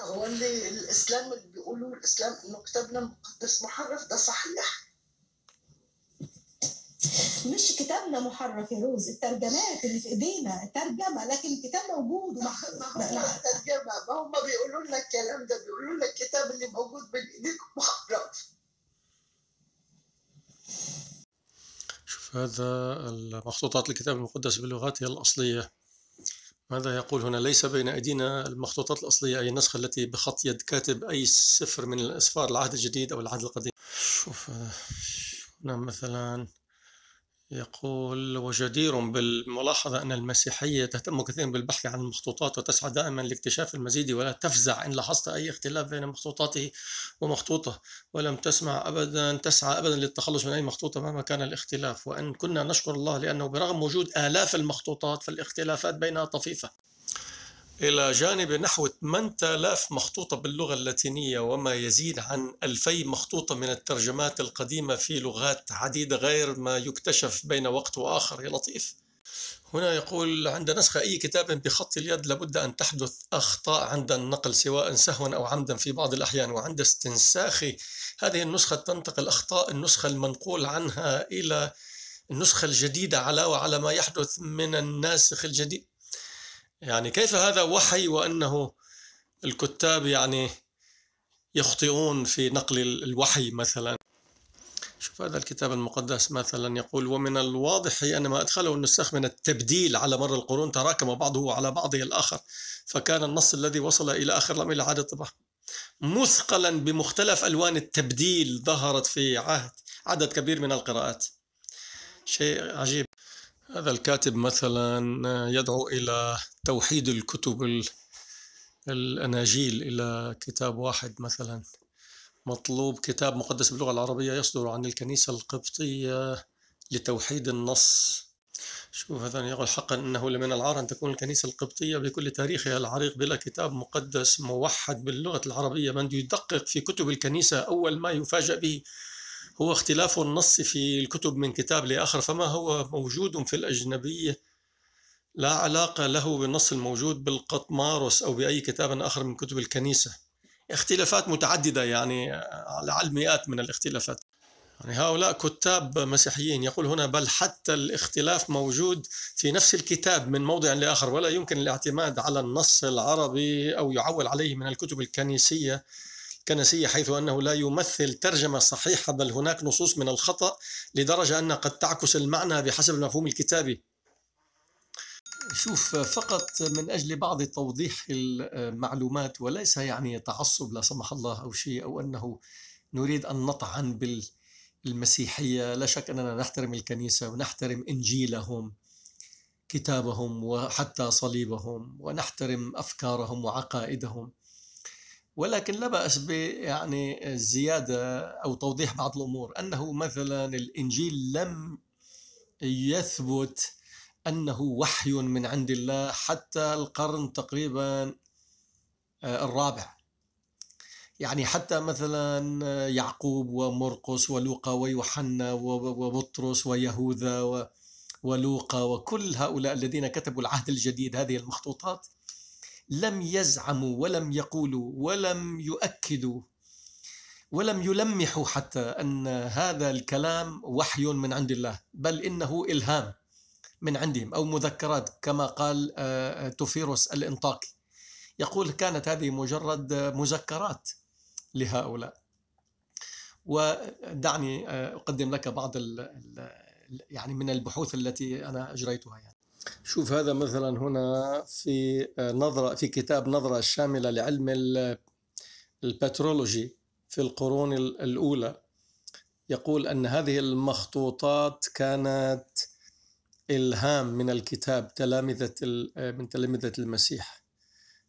هو اللي الاسلام اللي بيقولوا الاسلام انه كتابنا المقدس محرف ده صحيح مش كتابنا محرف يا روز الترجمات اللي في ايدينا الترجمه لكن الكتاب موجود هو الترجمه ما هم بيقولوا لنا الكلام ده بيقولوا لنا الكتاب اللي موجود بين ايديكم محرف شوف هذا المخطوطات الكتاب المقدس بلغاتها الاصليه ماذا يقول هنا ليس بين أيدينا المخطوطات الأصلية أي النسخة التي بخط يد كاتب أي سفر من الأسفار العهد الجديد أو العهد القديم شوف آه، هنا مثلا يقول وجدير بالملاحظة أن المسيحية تهتم كثيرا بالبحث عن المخطوطات وتسعى دائما لاكتشاف المزيد ولا تفزع إن لاحظت أي اختلاف بين مخطوطاته ومخطوطه ولم تسمع أبدا تسعى أبدا للتخلص من أي مخطوطة مهما كان الاختلاف وإن كنا نشكر الله لأنه برغم وجود آلاف المخطوطات فالاختلافات بينها طفيفة إلى جانب نحو 8000 مخطوطة باللغة اللاتينية وما يزيد عن 2000 مخطوطة من الترجمات القديمة في لغات عديدة غير ما يكتشف بين وقت وآخر يا لطيف هنا يقول عند نسخ أي كتاب بخط اليد لابد أن تحدث أخطاء عند النقل سواء سهوا أو عمدا في بعض الأحيان وعند استنساخ هذه النسخة تنتقل أخطاء النسخة المنقول عنها إلى النسخة الجديدة علاوة على ما يحدث من الناسخ الجديد يعني كيف هذا وحي وأنه الكتاب يعني يخطئون في نقل الوحي مثلا شوف هذا الكتاب المقدس مثلا يقول ومن الواضح أن ما أدخله النساخ من التبديل على مر القرون تراكم بعضه على بعضه الآخر فكان النص الذي وصل إلى آخر لم إلى عهد مثقلا بمختلف ألوان التبديل ظهرت في عهد عدد كبير من القراءات شيء عجيب هذا الكاتب مثلا يدعو إلى توحيد الكتب الأناجيل إلى كتاب واحد مثلا مطلوب كتاب مقدس باللغة العربية يصدر عن الكنيسة القبطية لتوحيد النص شوف هذا يقول حقا أنه لمن العار أن تكون الكنيسة القبطية بكل تاريخها العريق بلا كتاب مقدس موحد باللغة العربية من يدقق في كتب الكنيسة أول ما يفاجأ به هو اختلاف النص في الكتب من كتاب لآخر فما هو موجود في الأجنبية لا علاقة له بالنص الموجود بالقطماروس أو بأي كتاب آخر من كتب الكنيسة اختلافات متعددة يعني على المئات من الاختلافات يعني هؤلاء كتاب مسيحيين يقول هنا بل حتى الاختلاف موجود في نفس الكتاب من موضع لآخر ولا يمكن الاعتماد على النص العربي أو يعول عليه من الكتب الكنيسية كنسية حيث أنه لا يمثل ترجمة صحيحة بل هناك نصوص من الخطأ لدرجة أن قد تعكس المعنى بحسب المفهوم الكتابي شوف فقط من أجل بعض توضيح المعلومات وليس يعني تعصب لا سمح الله أو شيء أو أنه نريد أن نطعن بالمسيحية لا شك أننا نحترم الكنيسة ونحترم إنجيلهم كتابهم وحتى صليبهم ونحترم أفكارهم وعقائدهم ولكن لا بأس يعني الزيادة أو توضيح بعض الأمور أنه مثلا الإنجيل لم يثبت أنه وحي من عند الله حتى القرن تقريبا آه، الرابع يعني حتى مثلا يعقوب ومرقس ولوقا ويوحنا وبطرس ويهوذا ولوقا وكل هؤلاء الذين كتبوا العهد الجديد هذه المخطوطات لم يزعموا ولم يقولوا ولم يؤكدوا ولم يلمحوا حتى ان هذا الكلام وحي من عند الله بل انه الهام من عندهم او مذكرات كما قال آه، آه، توفيروس الانطاكي يقول كانت هذه مجرد مذكرات لهؤلاء ودعني آه، اقدم لك بعض ال يعني من البحوث التي انا اجريتها يعني شوف هذا مثلا هنا في آه، نظرة في كتاب نظرة شاملة لعلم البترولوجي في القرون الأولى يقول أن هذه المخطوطات كانت إلهام من الكتاب تلامذة آه، من تلامذة المسيح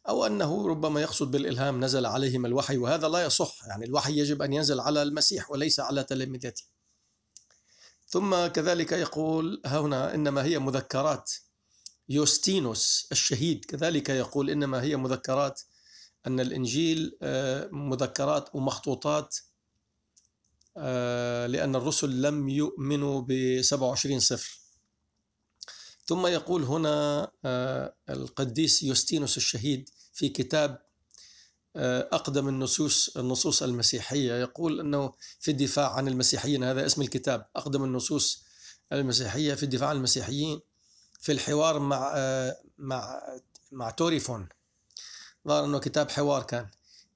أو أنه ربما يقصد بالإلهام نزل عليهم الوحي وهذا لا يصح يعني الوحي يجب أن ينزل على المسيح وليس على تلامذته ثم كذلك يقول هنا إنما هي مذكرات يوستينوس الشهيد كذلك يقول انما هي مذكرات ان الانجيل آه، مذكرات ومخطوطات آه، لان الرسل لم يؤمنوا ب 27 صفر ثم يقول هنا آه، القديس يوستينوس الشهيد في كتاب أقدم النصوص النصوص المسيحية يقول أنه في الدفاع عن المسيحيين هذا اسم الكتاب أقدم النصوص المسيحية في الدفاع عن المسيحيين في الحوار مع آه، مع مع توريفون ظهر انه كتاب حوار كان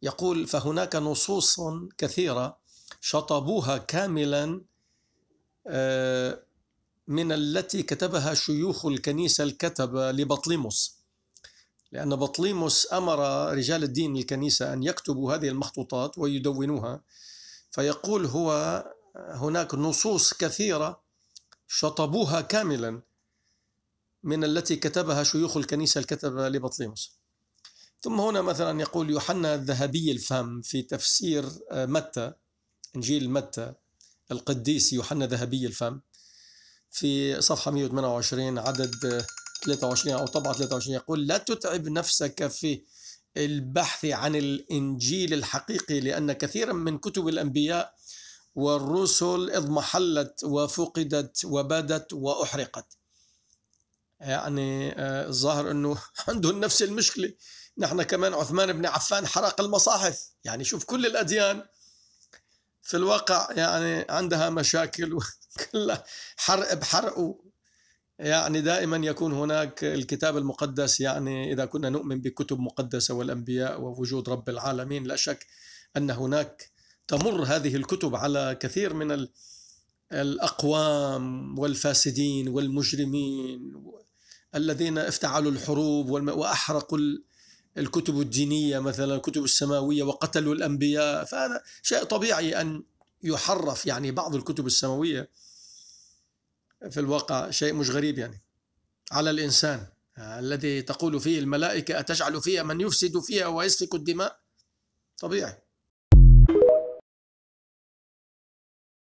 يقول فهناك نصوص كثيره شطبوها كاملا آه، من التي كتبها شيوخ الكنيسه الكتبه لبطليموس لأن بطليموس أمر رجال الدين الكنيسة أن يكتبوا هذه المخطوطات ويدونوها فيقول هو هناك نصوص كثيرة شطبوها كاملا من التي كتبها شيوخ الكنيسة الكتبة لبطليموس ثم هنا مثلا يقول يوحنا الذهبي الفم في تفسير آه، متى إنجيل متى القديس يوحنا ذهبي الفم في صفحة 128 عدد 23 أو طبعة 23 يقول لا تتعب نفسك في البحث عن الإنجيل الحقيقي لأن كثيرا من كتب الأنبياء والرسل اضمحلت وفقدت وبادت وأحرقت يعني آه، الظاهر انه عندهم نفس المشكله نحن كمان عثمان بن عفان حرق المصاحف يعني شوف كل الاديان في الواقع يعني عندها مشاكل وكلها حرق بحرقه يعني دائما يكون هناك الكتاب المقدس يعني اذا كنا نؤمن بكتب مقدسه والانبياء ووجود رب العالمين لا شك ان هناك تمر هذه الكتب على كثير من الاقوام والفاسدين والمجرمين الذين افتعلوا الحروب وأحرقوا الكتب الدينية مثلا الكتب السماوية وقتلوا الأنبياء فهذا شيء طبيعي أن يحرف يعني بعض الكتب السماوية في الواقع شيء مش غريب يعني على الإنسان الذي تقول فيه الملائكة أتجعل فيها من يفسد فيها ويسفك الدماء طبيعي